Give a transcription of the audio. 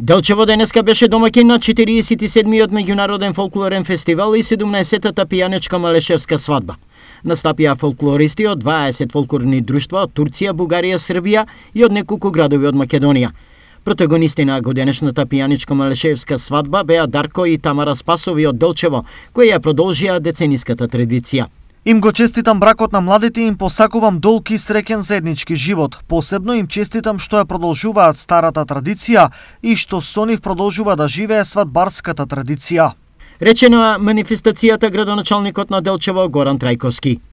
Делчево денеска беше домаќин на 47-миот меѓународен фолклорен фестивал и 17-тата пијанечка малешевска свадба. Настапија фолклористи од 20 фолклорни друштва од Турција, Бугарија, Србија и од неколку градови од Македонија. Протагонисти на годенешната пијаничко малешевска свадба беа Дарко и Тамара Спасови од Делчево, кои ја продолжија децениската традиција. Им го честитам бракот на младите и им посакувам долг и среќен заеднички живот. Посебно им честитам што ја продолжуваат старата традиција и што со нив продолжува да живее свадбарската традиција. Речено е манифестацијата градоначалникот на Делчево Горан Трајковски.